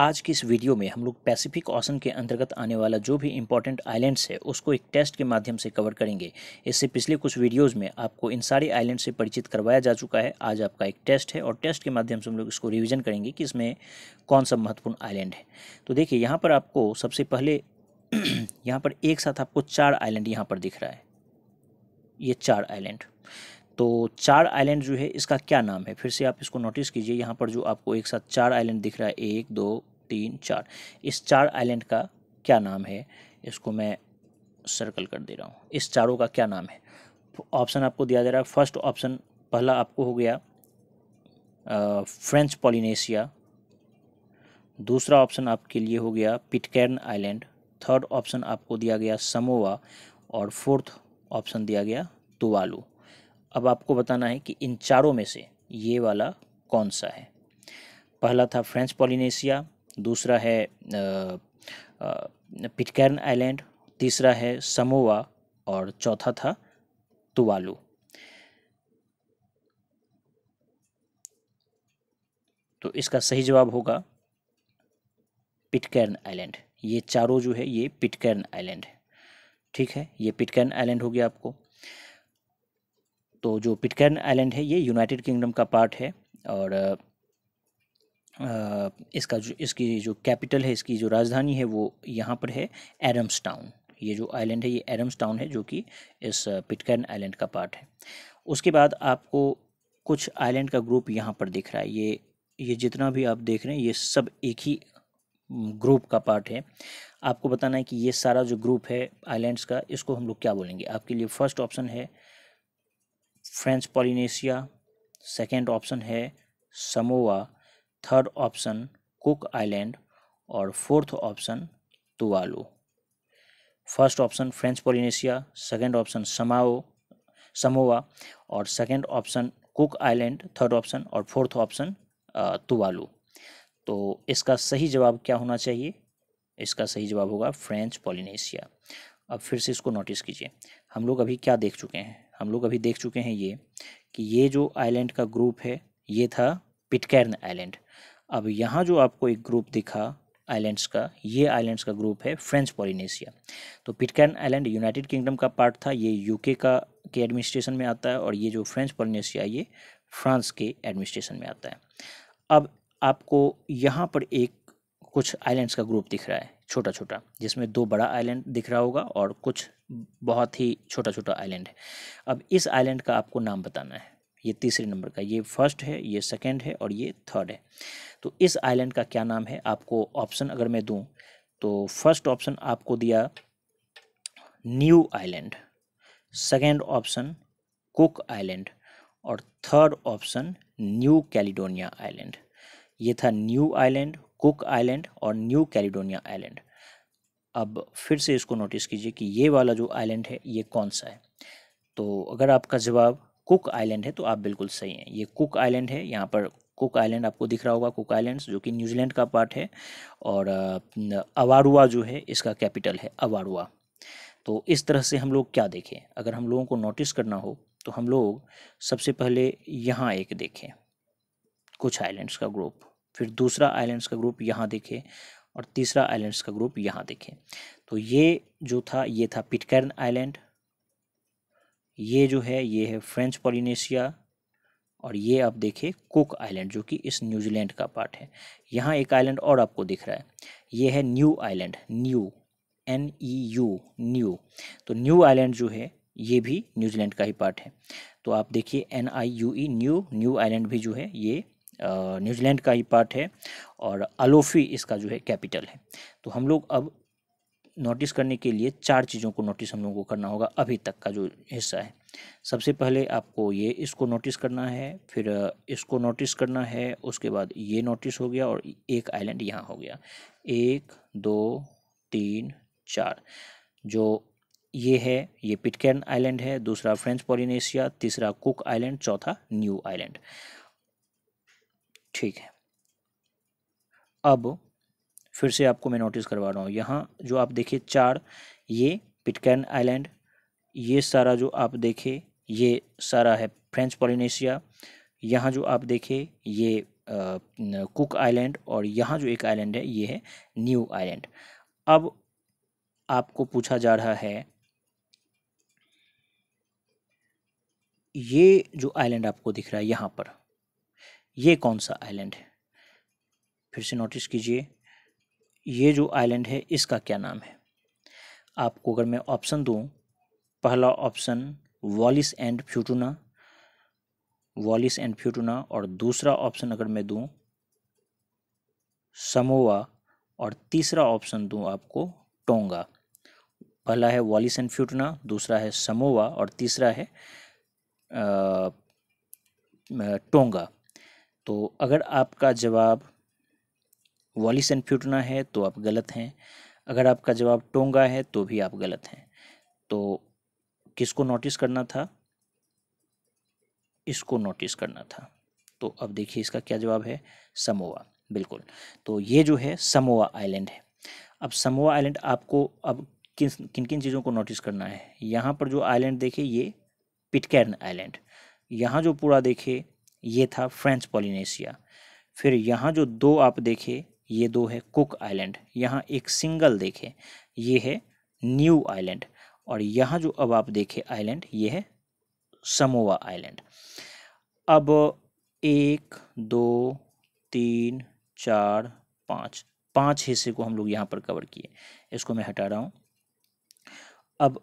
आज की इस वीडियो में हम लोग पैसिफिक ओशन के अंतर्गत आने वाला जो भी इंपॉर्टेंट आइलैंड्स है उसको एक टेस्ट के माध्यम से कवर करेंगे इससे पिछले कुछ वीडियोस में आपको इन सारे आइलैंड से परिचित करवाया जा चुका है आज आपका एक टेस्ट है और टेस्ट के माध्यम से हम लोग इसको रिविजन करेंगे कि इसमें कौन सा महत्वपूर्ण आइलैंड है तो देखिए यहाँ पर आपको सबसे पहले यहाँ पर एक साथ आपको चार आइलैंड यहाँ पर दिख रहा है ये चार आइलैंड तो चार आइलैंड जो है इसका क्या नाम है फिर से आप इसको नोटिस कीजिए यहाँ पर जो आपको एक साथ चार आइलैंड दिख रहा है एक दो तीन चार इस चार आइलैंड का क्या नाम है इसको मैं सर्कल कर दे रहा हूँ इस चारों का क्या नाम है ऑप्शन आपको दिया जा रहा है फर्स्ट ऑप्शन पहला आपको हो गया फ्रेंच पॉलिनेशिया दूसरा ऑप्शन आपके लिए हो गया पिटकैर्न आइलैंड थर्ड ऑप्शन आपको दिया गया समोवा और फोर्थ ऑप्शन दिया गया तुवालू अब आपको बताना है कि इन चारों में से ये वाला कौन सा है पहला था फ्रेंच पॉलिनेशिया दूसरा है पिटकैर्न आइलैंड तीसरा है समोवा और चौथा था तुवालू तो इसका सही जवाब होगा पिटकैर्न आइलैंड ये चारों जो है ये पिटकैर्न आइलैंड है ठीक है ये पिटकैर्न आइलैंड हो गया आपको तो जो पिटकैन आइलैंड है ये यूनाइटेड किंगडम का पार्ट है और इसका जो इसकी जो कैपिटल है इसकी जो राजधानी है वो यहाँ पर है एडम्स टाउन ये जो आइलैंड है ये एडम्स टाउन है जो कि इस पिटकैन आइलैंड का पार्ट है उसके बाद आपको कुछ आइलैंड का ग्रुप यहाँ पर दिख रहा है ये ये जितना भी आप देख रहे हैं ये सब एक ही ग्रुप का पार्ट है आपको बताना है कि ये सारा जो ग्रुप है आइलैंड्स का इसको हम लोग क्या बोलेंगे आपके लिए फर्स्ट ऑप्शन है फ्रेंच पॉलिनेशिया सेकेंड ऑप्शन है Samoa third option Cook Island और fourth option Tuvalu first option French Polynesia second option Samoa Samoa और second option Cook Island third option और फोर्थ ऑप्शन तुवालू तो इसका सही जवाब क्या होना चाहिए इसका सही जवाब होगा फ्रेंच पॉलिनेशिया अब फिर से इसको नोटिस कीजिए हम लोग अभी क्या देख चुके हैं हम लोग अभी देख चुके हैं ये कि ये जो आइलैंड का ग्रुप है ये था पिटकैर्न आइलैंड अब यहाँ जो आपको एक ग्रुप दिखा आइलैंड्स का ये आइलैंड्स का ग्रुप है फ्रेंच पॉलिनेशिया तो पिटकैर्न आइलैंड यूनाइटेड किंगडम का पार्ट था ये यूके का के एडमिनिस्ट्रेशन में आता है और ये जो फ्रेंच पॉलिनेशिया ये फ्रांस के एडमिनिस्ट्रेशन में आता है अब आपको यहाँ पर एक कुछ आइलैंड्स का ग्रुप दिख रहा है छोटा छोटा जिसमें दो बड़ा आइलैंड दिख रहा होगा और कुछ बहुत ही छोटा छोटा आइलैंड है अब इस आइलैंड का आपको नाम बताना है ये तीसरे नंबर का ये फर्स्ट है ये सेकंड है और ये थर्ड है तो इस आइलैंड का क्या नाम है आपको ऑप्शन अगर मैं दूँ तो फर्स्ट ऑप्शन आपको दिया Niue Island second option Cook Island और third option New Caledonia Island ये था न्यू आइलैंड कुक आइलैंड और न्यू कैलिडोनिया आइलैंड अब फिर से इसको नोटिस कीजिए कि ये वाला जो आइलैंड है ये कौन सा है तो अगर आपका जवाब कुक आइलैंड है तो आप बिल्कुल सही हैं ये कुक आइलैंड है यहाँ पर कुक आइलैंड आपको दिख रहा होगा कुक आइलैंड्स जो कि न्यूजीलैंड का पार्ट है और अवारुआ जो है इसका कैपिटल है अवारुआ तो इस तरह से हम लोग क्या देखें अगर हम लोगों को नोटिस करना हो तो हम लोग सबसे पहले यहाँ एक देखें कुछ आइलैंड्स का ग्रुप फिर दूसरा आइलैंड्स का ग्रुप यहाँ देखें और तीसरा आइलैंड्स का ग्रुप यहाँ देखें तो ये जो था ये था पिटकैर्न आइलैंड ये जो है ये है फ्रेंच पॉलिनेशिया और ये आप देखें कुक आइलैंड जो कि इस न्यूजीलैंड का पार्ट है यहाँ एक आइलैंड और आपको दिख रहा है ये है Niue Island Niue N E U Niue तो न्यू आइलैंड जो है ये भी न्यूजीलैंड का ही पार्ट है तो आप देखिए N I U E Niue Niue Island भी जो है ये न्यूजीलैंड का ही पार्ट है और अलोफी इसका जो है कैपिटल है तो हम लोग अब नोटिस करने के लिए चार चीज़ों को नोटिस हम लोगों को करना होगा अभी तक का जो हिस्सा है सबसे पहले आपको ये इसको नोटिस करना है फिर इसको नोटिस करना है उसके बाद ये नोटिस हो गया और एक आइलैंड यहाँ हो गया एक दो तीन चार जो ये है ये पिटकैन आइलैंड है दूसरा फ्रेंच पॉलिनेशिया तीसरा कुक आइलैंड चौथा न्यू आइलैंड ठीक है अब फिर से आपको मैं नोटिस करवा रहा हूँ यहाँ जो आप देखिए चार ये पिटकैन आइलैंड ये सारा जो आप देखे ये सारा है फ्रेंच पॉलिनेशिया यहाँ जो आप देखे ये आ, कुक आइलैंड और यहाँ जो एक आइलैंड है ये है न्यू आइलैंड अब आपको पूछा जा रहा है ये जो आइलैंड आपको दिख रहा है यहाँ पर ये कौन सा आइलैंड है फिर से नोटिस कीजिए ये जो आइलैंड है इसका क्या नाम है आपको अगर मैं ऑप्शन दूँ पहला option Wallis and Futuna Wallis and Futuna और दूसरा ऑप्शन अगर मैं दूँ समोवा और तीसरा ऑप्शन दूँ आपको टोंगा पहला है वॉलिस एंड फ्यूटना दूसरा है समोवा और तीसरा है आ, टोंगा तो अगर आपका जवाब वॉलिस एंड फ्यूटना है तो आप गलत हैं अगर आपका जवाब टोंगा है तो भी आप गलत हैं तो किसको नोटिस करना था इसको नोटिस करना था तो अब देखिए इसका क्या जवाब है समोवा बिल्कुल तो ये जो है समोवा आइलैंड है अब समोवा आइलैंड आपको अब किन किन किन चीज़ों को नोटिस करना है यहाँ पर जो आइलैंड देखे ये पिटकैर्न आइलैंड यहाँ जो पूरा देखे ये था फ्रेंच पॉलिनेशिया फिर यहाँ जो दो आप देखे ये दो है कुक आइलैंड यहाँ एक सिंगल देखे ये है न्यू आइलैंड और यहाँ जो अब आप देखे आइलैंड ये है समोवा आइलैंड अब एक दो तीन चार पाँच पाँच हिस्से को हम लोग यहाँ पर कवर किए इसको मैं हटा रहा हूँ अब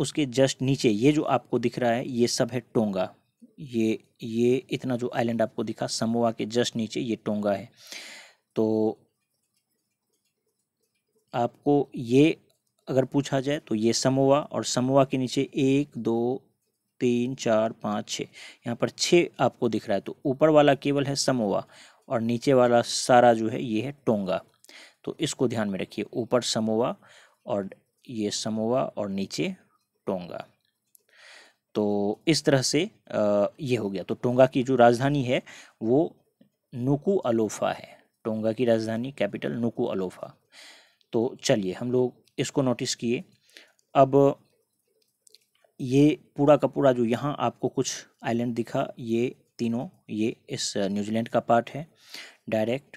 उसके जस्ट नीचे ये जो आपको दिख रहा है ये सब है टोंगा ये ये इतना जो आइलैंड आपको दिखा समोवा के जस्ट नीचे ये टोंगा है तो आपको ये अगर पूछा जाए तो ये समोवा और समोवा के नीचे एक दो तीन चार पाँच छः यहाँ पर छः आपको दिख रहा है तो ऊपर वाला केवल है समोवा और नीचे वाला सारा जो है ये है टोंगा तो इसको ध्यान में रखिए ऊपर समोवा और ये समोवा और नीचे टोंगा तो इस तरह से ये हो गया तो टोंगा की जो राजधानी है वो नुकू अलोफा है टोंगा की राजधानी कैपिटल नुकू अलोफा तो चलिए हम लोग इसको नोटिस किए अब ये पूरा का पूरा जो यहाँ आपको कुछ आइलैंड दिखा ये तीनों ये इस न्यूजीलैंड का पार्ट है डायरेक्ट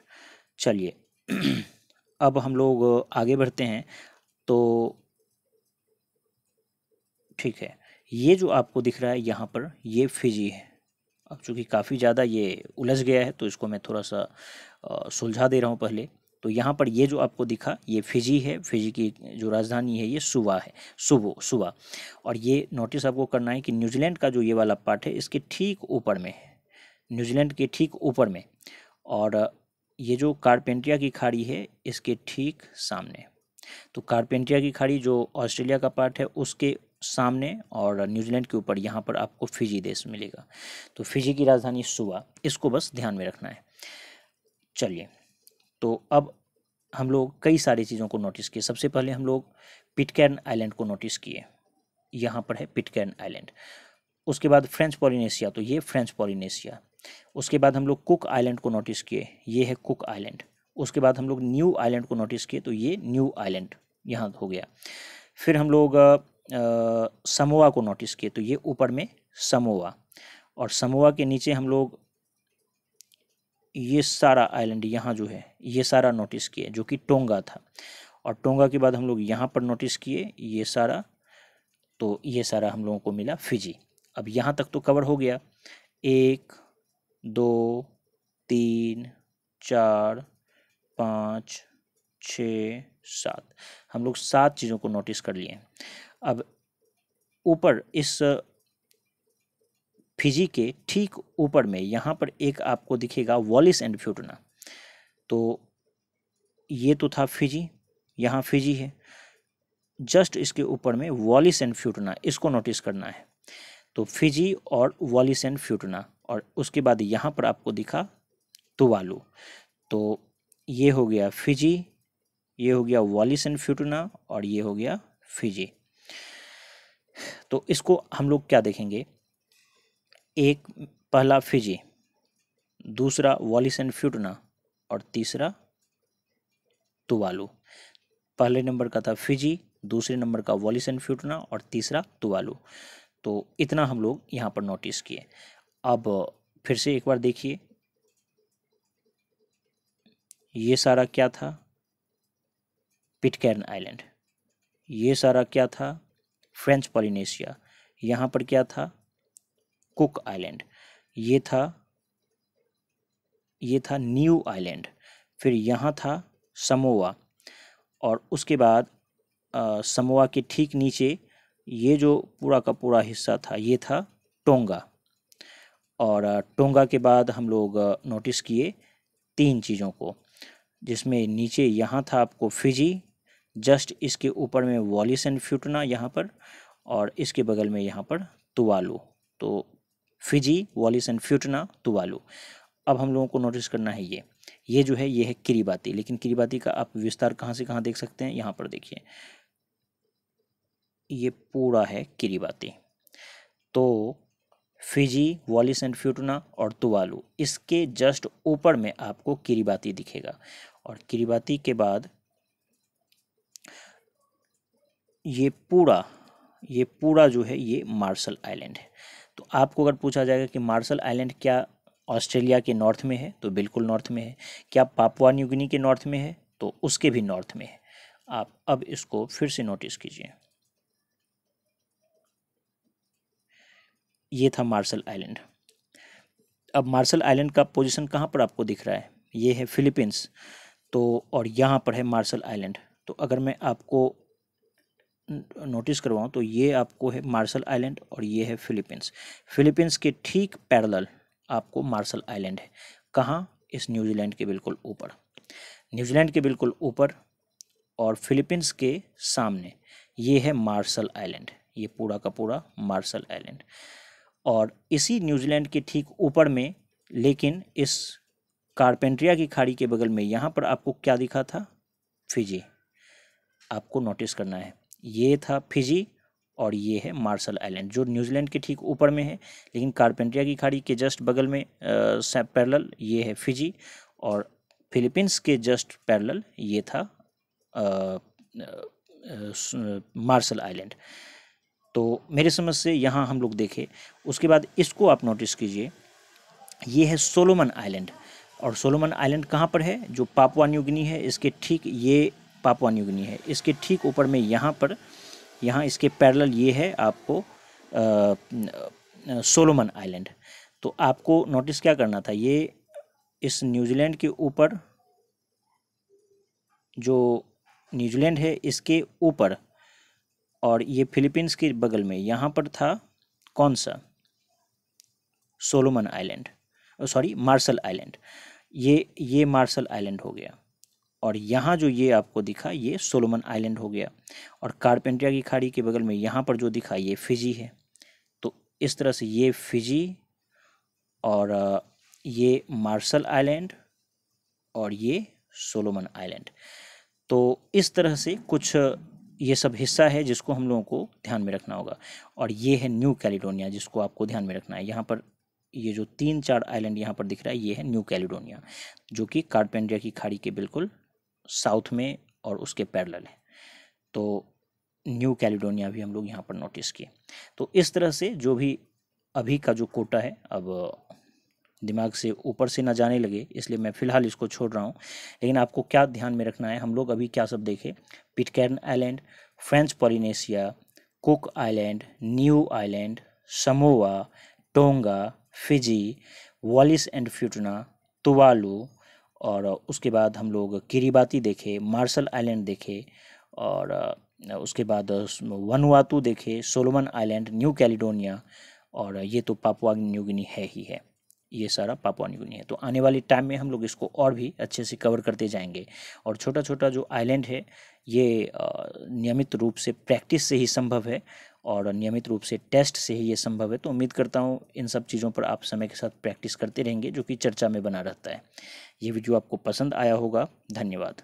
चलिए अब हम लोग आगे बढ़ते हैं तो ठीक है ये जो आपको दिख रहा है यहाँ पर ये फिजी है अब चूँकि काफ़ी ज़्यादा ये उलझ गया है तो इसको मैं थोड़ा सा सुलझा दे रहा हूँ पहले तो यहाँ पर ये जो आपको दिखा ये फिजी है फिजी की जो राजधानी है ये सुबह है सुबह सुबह और ये नोटिस आपको करना है कि न्यूजीलैंड का जो ये वाला पार्ट है इसके ठीक ऊपर में है न्यूजीलैंड के ठीक ऊपर में और ये जो कारपेंटिया की खाड़ी है इसके ठीक सामने तो कारपेंटिया की खाड़ी जो ऑस्ट्रेलिया का पार्ट है उसके सामने और न्यूजीलैंड के ऊपर यहाँ पर आपको फिजी देश मिलेगा तो फिजी की राजधानी सुबह इसको बस ध्यान में रखना है चलिए तो अब हम लोग कई सारी चीज़ों को नोटिस किए सबसे पहले हम लोग पिटकैन आइलैंड को नोटिस किए यहाँ पर है पिटकैन आइलैंड उसके बाद फ्रेंच पॉलिनेशिया तो ये फ्रेंच पॉलिनेशिया उसके बाद हम लोग कुक आइलैंड को नोटिस किए ये है कुक आइलैंड उसके बाद हम लोग न्यू आइलैंड को नोटिस किए तो ये न्यू आइलैंड यहाँ हो गया फिर हम लोग समोवा को नोटिस किए तो ये ऊपर में समोवा और समोवा के नीचे हम लोग ये सारा आइलैंड यहाँ जो है ये सारा नोटिस किए जो कि टोंगा था और टोंगा के बाद हम लोग यहाँ पर नोटिस किए ये सारा तो ये सारा हम लोगों को मिला फिजी अब यहाँ तक तो कवर हो गया एक दो तीन चार पाँच छ सात हम लोग सात चीज़ों को नोटिस कर लिए अब ऊपर इस फिजी के ठीक ऊपर में यहाँ पर एक आपको दिखेगा वॉलिस एंड फ्यूटना तो ये तो था फिजी यहाँ फिजी है जस्ट इसके ऊपर में वॉलिस एंड फ्यूटना इसको नोटिस करना है तो फिजी और वॉलिस एंड फ्यूटना और उसके बाद यहाँ पर आपको दिखा तुवालू तो ये हो गया फिजी ये हो गया वॉलिस एंड फ्यूटना और ये हो गया फिजी तो इसको हम लोग क्या देखेंगे एक पहला फिजी दूसरा वॉलिस एंड फ्यूटना और तीसरा तुवालू पहले नंबर का था फिजी दूसरे नंबर का वॉलिस एंड फ्यूटना और तीसरा तुवालू तो इतना हम लोग यहाँ पर नोटिस किए अब फिर से एक बार देखिए ये सारा क्या था पिटकैर्न आइलैंड ये सारा क्या था फ्रेंच पॉलिनेशिया यहाँ पर क्या था कुक आइलैंड ये था ये था न्यू आइलैंड फिर यहाँ था समोवा और उसके बाद आ, के ठीक नीचे ये जो पूरा का पूरा हिस्सा था ये था टोंगा और टोंगा के बाद हम लोग नोटिस किए तीन चीज़ों को जिसमें नीचे यहाँ था आपको फिजी जस्ट इसके ऊपर में वॉलिस एंड फ्यूटना यहाँ पर और इसके बगल में यहाँ पर तुवालू तो Fiji Wallis and Futuna Tuvalu अब हम लोगों को नोटिस करना है ये ये जो है ये है किरीबाती लेकिन किरीबाती का आप विस्तार कहाँ से कहाँ देख सकते हैं यहाँ पर देखिए ये पूरा है किरीबाती तो फिजी वॉलिस एंड फ्यूटना और तुवालू इसके जस्ट ऊपर में आपको किरीबाती दिखेगा और किरीबाती के बाद ये पूरा ये पूरा जो है ये मार्शल आइलैंड है तो आपको अगर पूछा जाएगा कि मार्शल आइलैंड क्या ऑस्ट्रेलिया के नॉर्थ में है तो बिल्कुल नॉर्थ में है क्या पापुआ न्यूगिनी के नॉर्थ में है तो उसके भी नॉर्थ में है आप अब इसको फिर से नोटिस कीजिए ये था मार्शल आइलैंड अब मार्शल आइलैंड का पोजीशन कहाँ पर आपको दिख रहा है ये है फिलीपींस तो और यहाँ पर है मार्शल आइलैंड तो अगर मैं आपको नोटिस करवाऊँ तो ये आपको है मार्शल आइलैंड और ये है फिलीपींस फिलीपींस के ठीक पैरल आपको मार्शल आइलैंड है कहाँ इस न्यूजीलैंड के बिल्कुल ऊपर न्यूजीलैंड के बिल्कुल ऊपर और फिलीपींस के सामने ये है मार्शल आइलैंड ये पूरा का पूरा मार्शल आइलैंड और इसी न्यूजीलैंड के ठीक ऊपर में लेकिन इस कारपेंट्रिया की खाड़ी के बगल में यहाँ पर आपको क्या दिखा था फिजी आपको नोटिस करना है ये था फिजी और ये है मार्शल आइलैंड जो न्यूजीलैंड के ठीक ऊपर में है लेकिन कारपेंट्रिया की खाड़ी के जस्ट बगल में पैरल ये है फिजी और फिलीपींस के जस्ट पैरल ये था मार्शल आइलैंड तो मेरे समझ से यहाँ हम लोग देखें उसके बाद इसको आप नोटिस कीजिए ये है सोलोमन आइलैंड और सोलोमन आइलैंड कहाँ पर है जो पापुआ न्यूगिनी है इसके ठीक ये पापुआ न्यूगनी है इसके ठीक ऊपर में यहाँ पर यहाँ इसके पैरेलल ये है आपको सोलोमन आइलैंड तो आपको नोटिस क्या करना था ये इस न्यूजीलैंड के ऊपर जो न्यूजीलैंड है इसके ऊपर और ये फिलीपींस के बगल में यहाँ पर था कौन सा Solomon Island sorry Marshall Island ये ये मार्शल आइलैंड हो गया और यहाँ जो ये आपको दिखा ये सोलोमन आइलैंड हो गया और कारपेंटिया की खाड़ी के बगल में यहाँ पर जो दिखा ये फिजी है तो इस तरह से ये फिजी और ये मार्शल आइलैंड और ये सोलोमन आइलैंड तो इस तरह से कुछ ये सब हिस्सा है जिसको हम लोगों को ध्यान में रखना होगा और ये है न्यू कैलिडोनिया जिसको आपको ध्यान में रखना है यहाँ पर ये जो तीन चार आइलैंड यहाँ पर दिख रहा है ये है न्यू कैलिडोनिया जो कि कारपेंडिया की खाड़ी के बिल्कुल साउथ में और उसके पैरल है तो न्यू कैलिडोनिया भी हम लोग यहाँ पर नोटिस किए तो इस तरह से जो भी अभी का जो कोटा है अब दिमाग से ऊपर से ना जाने लगे इसलिए मैं फ़िलहाल इसको छोड़ रहा हूँ लेकिन आपको क्या ध्यान में रखना है हम लोग अभी क्या सब देखें Pitcairn Island French Polynesia Cook Island Niue Island Samoa Tonga Fiji Wallis and Futuna Tuvalu और उसके बाद हम लोग किरीबाती देखे मार्शल आइलैंड देखे और उसके बाद वनुआतु देखे सोलोमन आइलैंड न्यू कैलिडोनिया और ये तो पापुआ गिनी है ही है ये सारा पापुआ गिनी है तो आने वाले टाइम में हम लोग इसको और भी अच्छे से कवर करते जाएंगे और छोटा छोटा जो आइलैंड है ये नियमित रूप से प्रैक्टिस से ही संभव है और नियमित रूप से टेस्ट से ही ये संभव है तो उम्मीद करता हूँ इन सब चीज़ों पर आप समय के साथ प्रैक्टिस करते रहेंगे जो कि चर्चा में बना रहता है ये वीडियो आपको पसंद आया होगा धन्यवाद